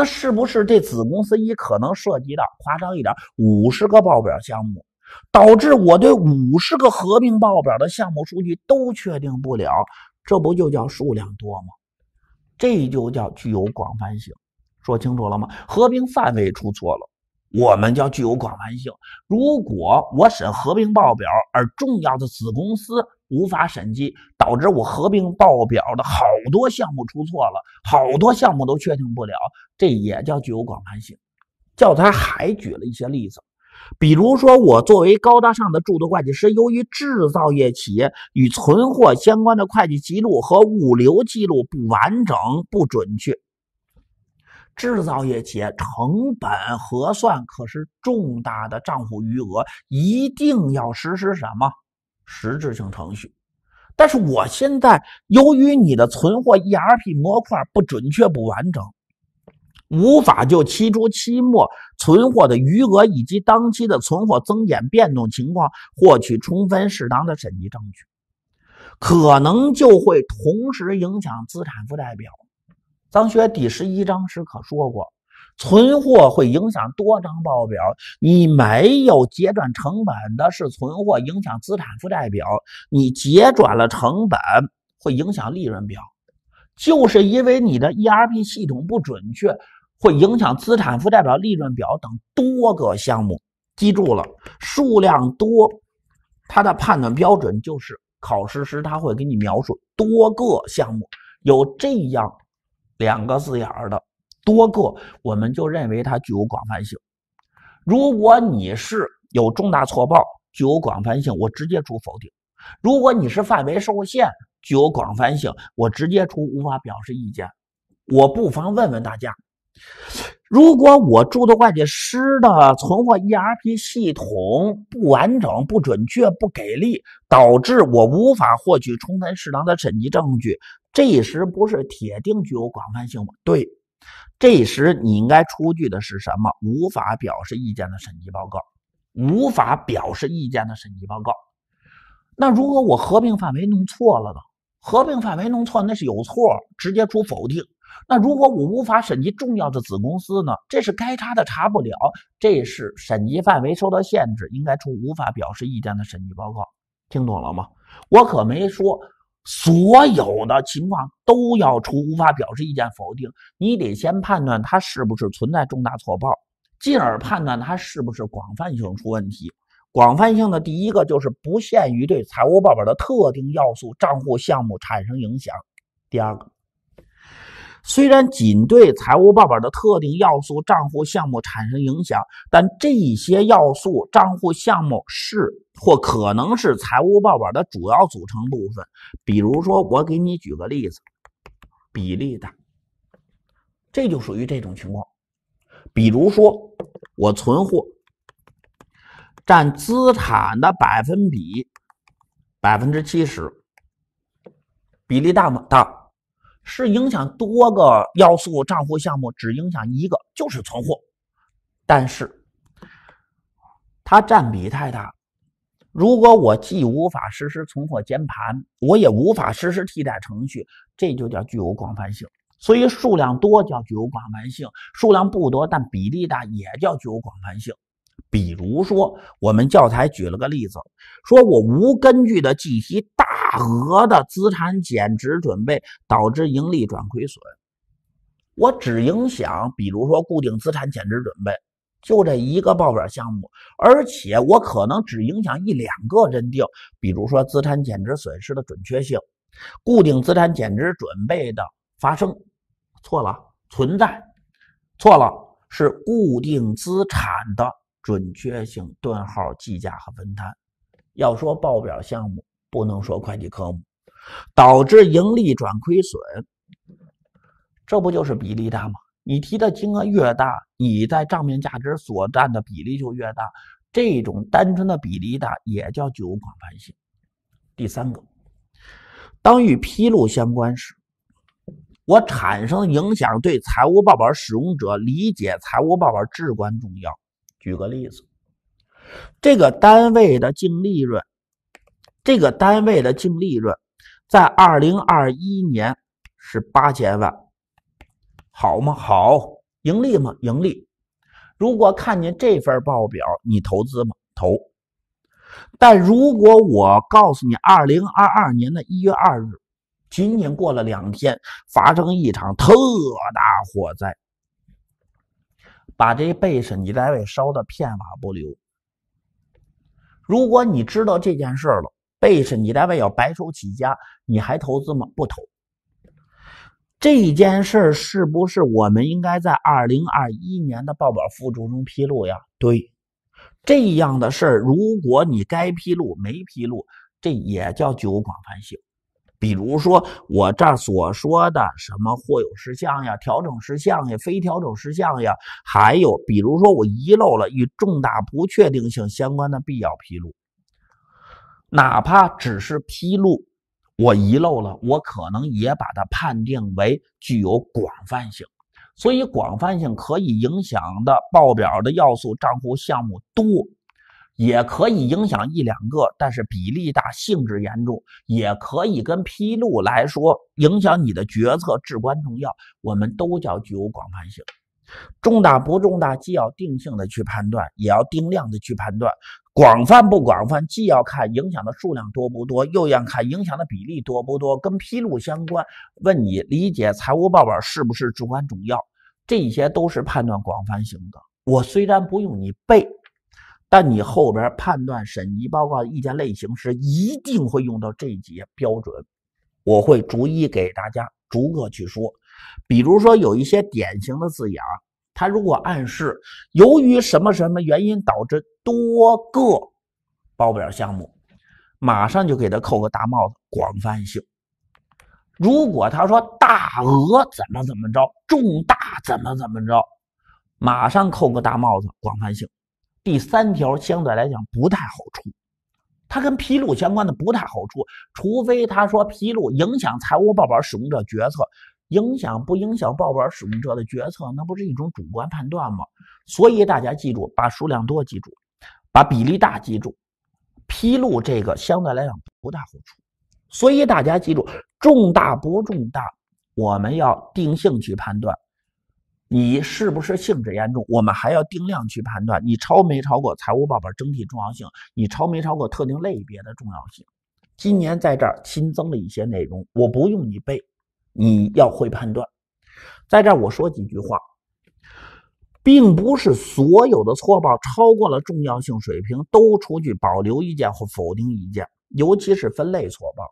那是不是这子公司一可能涉及到夸张一点五十个报表项目，导致我对五十个合并报表的项目数据都确定不了？这不就叫数量多吗？这就叫具有广泛性。说清楚了吗？合并范围出错了，我们叫具有广泛性。如果我审合并报表，而重要的子公司。无法审计，导致我合并报表的好多项目出错了，好多项目都确定不了，这也叫具有广泛性。教材还举了一些例子，比如说我作为高大上的注册会计师，由于制造业企业与存货相关的会计记录和物流记录不完整、不准确，制造业企业成本核算可是重大的账户余额，一定要实施什么？实质性程序，但是我现在由于你的存货 ERP 模块不准确不完整，无法就期初、期末存货的余额以及当期的存货增减变动情况获取充分适当的审计证据，可能就会同时影响资产负债表。张学第十一章时可说过。存货会影响多张报表，你没有结转成本的是存货，影响资产负债表；你结转了成本，会影响利润表。就是因为你的 ERP 系统不准确，会影响资产负债表、利润表等多个项目。记住了，数量多，它的判断标准就是考试时他会给你描述多个项目有这样两个字眼儿的。多个，我们就认为它具有广泛性。如果你是有重大错报，具有广泛性，我直接出否定；如果你是范围受限，具有广泛性，我直接出无法表示意见。我不妨问问大家，如果我注册会计师的存货 ERP 系统不完整、不准确、不给力，导致我无法获取充分适当的审计证据，这时不是铁定具有广泛性吗？对。这时你应该出具的是什么？无法表示意见的审计报告。无法表示意见的审计报告。那如果我合并范围弄错了呢？合并范围弄错那是有错，直接出否定。那如果我无法审计重要的子公司呢？这是该查的查不了，这是审计范围受到限制，应该出无法表示意见的审计报告。听懂了吗？我可没说。所有的情况都要出无法表示意见否定，你得先判断它是不是存在重大错报，进而判断它是不是广泛性出问题。广泛性的第一个就是不限于对财务报表的特定要素、账户项目产生影响，第二个。虽然仅对财务报表的特定要素账户项目产生影响，但这些要素账户项目是或可能是财务报表的主要组成部分。比如说，我给你举个例子，比例大，这就属于这种情况。比如说，我存货占资产的百分比百分之七十，比例大吗？大。是影响多个要素账户项目，只影响一个就是存货，但是它占比太大。如果我既无法实施存货监盘，我也无法实施替代程序，这就叫具有广泛性。所以数量多叫具有广泛性，数量不多但比例大也叫具有广泛性。比如说，我们教材举了个例子，说我无根据的计提大额的资产减值准备，导致盈利转亏损。我只影响，比如说固定资产减值准备，就这一个报表项目，而且我可能只影响一两个认定，比如说资产减值损失的准确性，固定资产减值准备的发生错了，存在错了，是固定资产的。准确性、顿号计价和分摊。要说报表项目，不能说会计科目。导致盈利转亏损，这不就是比例大吗？你提的金额越大，你在账面价值所占的比例就越大。这种单纯的比例大也叫九广泛性。第三个，当与披露相关时，我产生影响对财务报表使用者理解财务报表至关重要。举个例子，这个单位的净利润，这个单位的净利润在二零二一年是八千万，好吗？好，盈利吗？盈利。如果看见这份报表，你投资吗？投。但如果我告诉你，二零二二年的一月二日，仅仅过了两天，发生一场特大火灾。把这被审计单位烧的片瓦不留。如果你知道这件事了，被审计单位要白手起家，你还投资吗？不投。这件事是不是我们应该在二零二一年的报表附注中披露呀？对，这样的事如果你该披露没披露，这也叫酒广泛性。比如说我这儿所说的什么或有事项呀、调整事项呀、非调整事项呀，还有比如说我遗漏了与重大不确定性相关的必要披露，哪怕只是披露我遗漏了，我可能也把它判定为具有广泛性。所以广泛性可以影响的报表的要素、账户项目多。也可以影响一两个，但是比例大、性质严重，也可以跟披露来说影响你的决策至关重要。我们都叫具有广泛性，重大不重大，既要定性的去判断，也要定量的去判断。广泛不广泛，既要看影响的数量多不多，又要看影响的比例多不多，跟披露相关。问你理解财务报表是不是至关重要？这些都是判断广泛性的。我虽然不用你背。但你后边判断审计报告意见类型时，一定会用到这节标准，我会逐一给大家逐个去说。比如说有一些典型的字眼它如果暗示由于什么什么原因导致多个报表项目，马上就给他扣个大帽子，广泛性。如果他说大额怎么怎么着，重大怎么怎么着，马上扣个大帽子，广泛性。第三条相对来讲不太好出，它跟披露相关的不太好出，除非他说披露影响财务报表使用者决策，影响不影响报表使用者的决策，那不是一种主观判断吗？所以大家记住，把数量多记住，把比例大记住，披露这个相对来讲不太好出，所以大家记住重大不重大，我们要定性去判断。你是不是性质严重？我们还要定量去判断你超没超过财务报表整体重要性？你超没超过特定类别的重要性？今年在这儿新增了一些内容，我不用你背，你要会判断。在这儿我说几句话，并不是所有的错报超过了重要性水平都出具保留意见或否定意见，尤其是分类错报。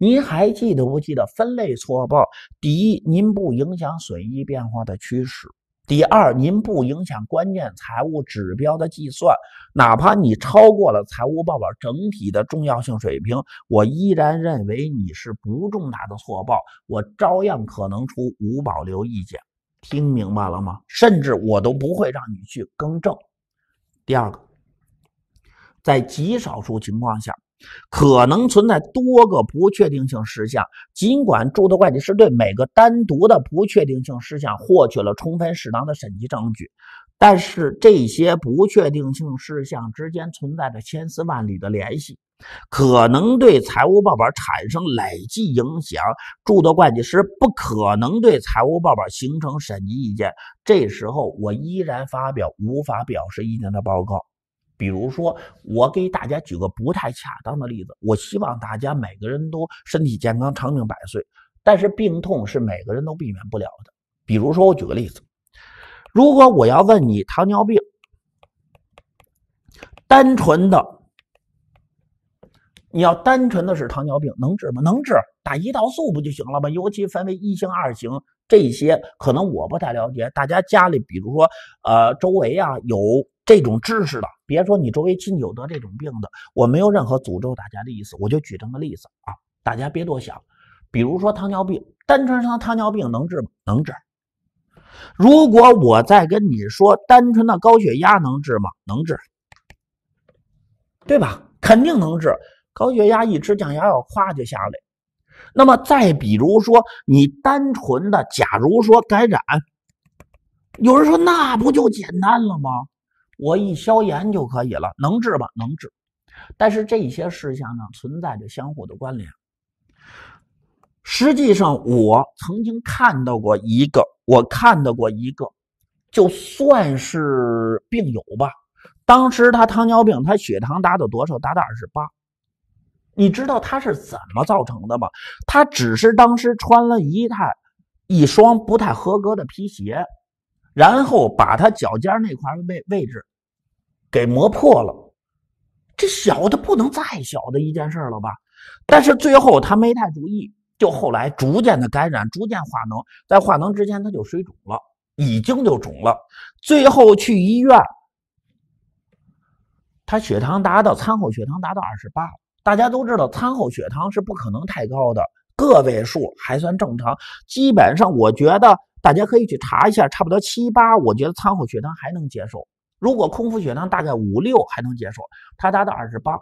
您还记得不记得分类错报？第一，您不影响损益变化的趋势；第二，您不影响关键财务指标的计算。哪怕你超过了财务报表整体的重要性水平，我依然认为你是不重大的错报，我照样可能出无保留意见。听明白了吗？甚至我都不会让你去更正。第二个，在极少数情况下。可能存在多个不确定性事项，尽管注册会计师对每个单独的不确定性事项获取了充分适当的审计证据，但是这些不确定性事项之间存在着千丝万缕的联系，可能对财务报表产生累计影响，注册会计师不可能对财务报表形成审计意见。这时候，我依然发表无法表示意见的报告。比如说，我给大家举个不太恰当的例子，我希望大家每个人都身体健康、长命百岁。但是病痛是每个人都避免不了的。比如说，我举个例子，如果我要问你糖尿病，单纯的，你要单纯的是糖尿病能治吗？能治，打胰岛素不就行了吗？尤其分为一型、二型这些，可能我不太了解。大家家里，比如说呃，周围啊有。这种知识的，别说你周围亲友得这种病的，我没有任何诅咒大家的意思，我就举这么个例子啊，大家别多想。比如说糖尿病，单纯糖糖尿病能治吗？能治。如果我再跟你说，单纯的高血压能治吗？能治，对吧？肯定能治，高血压一吃降压药，夸就下来。那么再比如说，你单纯的，假如说感染，有人说那不就简单了吗？我一消炎就可以了，能治吧？能治。但是这些事项呢，存在着相互的关联。实际上，我曾经看到过一个，我看到过一个，就算是病友吧。当时他糖尿病，他血糖达到多少？达到二十八。你知道他是怎么造成的吗？他只是当时穿了一套、一双不太合格的皮鞋。然后把他脚尖那块位位置给磨破了，这小的不能再小的一件事了吧？但是最后他没太注意，就后来逐渐的感染，逐渐化脓，在化脓之前他就水肿了，已经就肿了。最后去医院，他血糖达到餐后血糖达到二十八，大家都知道餐后血糖是不可能太高的，个位数还算正常，基本上我觉得。大家可以去查一下，差不多七八，我觉得餐后血糖还能接受。如果空腹血糖大概五六还能接受，他达到二十八。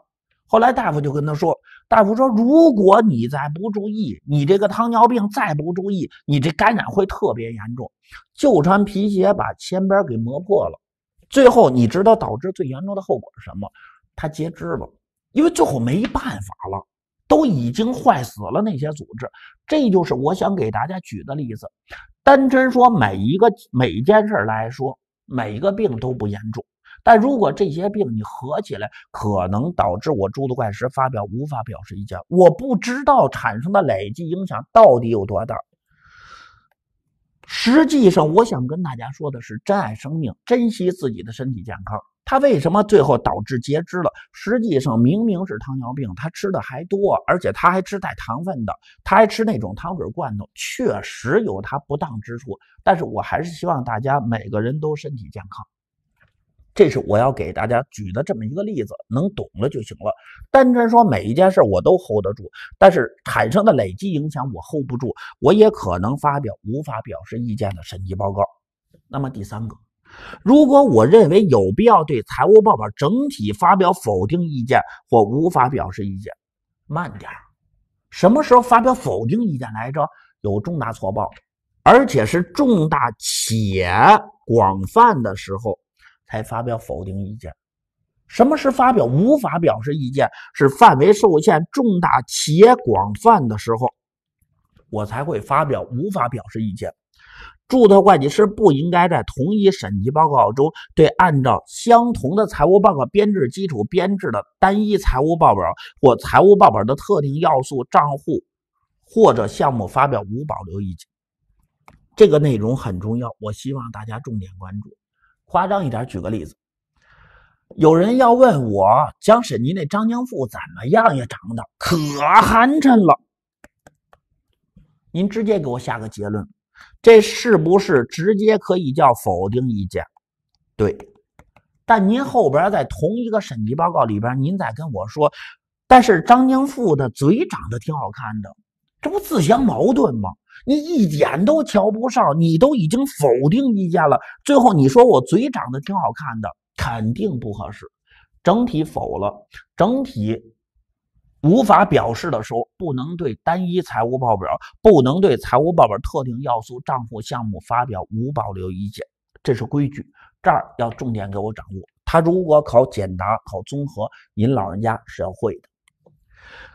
后来大夫就跟他说，大夫说，如果你再不注意，你这个糖尿病再不注意，你这感染会特别严重。就穿皮鞋把前边给磨破了，最后你知道导致最严重的后果是什么？他截肢了，因为最后没办法了。都已经坏死了那些组织，这就是我想给大家举的例子。单真说每一个每一件事来说，每一个病都不严重，但如果这些病你合起来，可能导致我诸多怪石发表无法表示意见。我不知道产生的累计影响到底有多大。实际上，我想跟大家说的是：珍爱生命，珍惜自己的身体健康。他为什么最后导致截肢了？实际上明明是糖尿病，他吃的还多，而且他还吃带糖分的，他还吃那种糖水罐头，确实有他不当之处。但是我还是希望大家每个人都身体健康，这是我要给大家举的这么一个例子，能懂了就行了。单纯说每一件事我都 hold 得住，但是产生的累积影响我 hold 不住，我也可能发表无法表示意见的审计报告。那么第三个。如果我认为有必要对财务报表整体发表否定意见或无法表示意见，慢点什么时候发表否定意见来着？有重大错报，而且是重大且广泛的时候才发表否定意见。什么是发表无法表示意见？是范围受限、重大且广泛的时候，我才会发表无法表示意见。注册会计师不应该在同一审计报告中对按照相同的财务报告编制基础编制的单一财务报表或财务报表的特定要素、账户或者项目发表无保留意见。这个内容很重要，我希望大家重点关注。夸张一点，举个例子，有人要问我，将审计那张江富怎么样也长不可寒碜了。您直接给我下个结论。这是不是直接可以叫否定意见？对，但您后边在同一个审计报告里边，您再跟我说，但是张宁富的嘴长得挺好看的，这不自相矛盾吗？你一点都瞧不上，你都已经否定意见了，最后你说我嘴长得挺好看的，肯定不合适，整体否了，整体。无法表示的时候，不能对单一财务报表，不能对财务报表特定要素、账户项目发表无保留意见，这是规矩。这儿要重点给我掌握。他如果考简答、考综合，您老人家是要会的。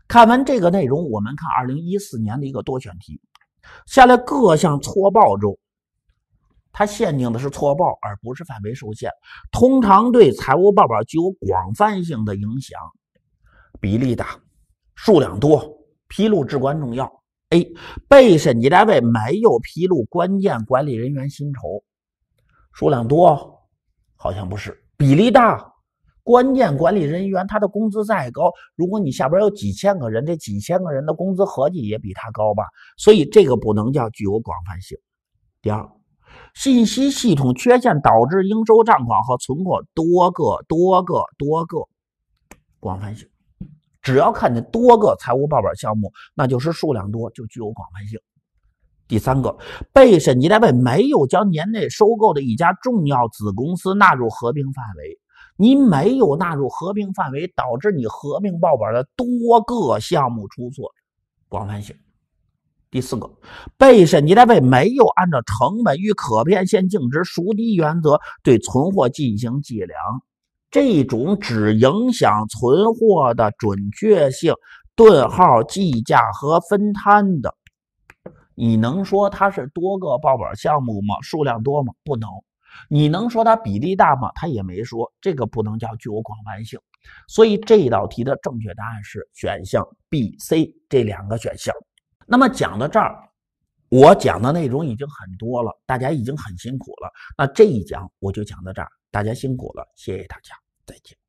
看完这个内容，我们看2014年的一个多选题。下列各项错报中，它限定的是错报，而不是范围受限。通常对财务报表具有广泛性的影响，比例大。数量多，披露至关重要。A 被审计单位没有披露关键管理人员薪酬，数量多，好像不是比例大。关键管理人员他的工资再高，如果你下边有几千个人，这几千个人的工资合计也比他高吧，所以这个不能叫具有广泛性。第二，信息系统缺陷导致应收账款和存货多个多个多个广泛性。只要看见多个财务报表项目，那就是数量多，就具有广泛性。第三个，被审计单位没有将年内收购的一家重要子公司纳入合并范围，你没有纳入合并范围，导致你合并报表的多个项目出错，广泛性。第四个，被审计单位没有按照成本与可变现净值孰低原则对存货进行计量。这种只影响存货的准确性、顿号计价和分摊的，你能说它是多个报表项目吗？数量多吗？不能。你能说它比例大吗？它也没说。这个不能叫具有广泛性。所以这道题的正确答案是选项 B、C 这两个选项。那么讲到这儿，我讲的内容已经很多了，大家已经很辛苦了。那这一讲我就讲到这儿，大家辛苦了，谢谢大家。работать.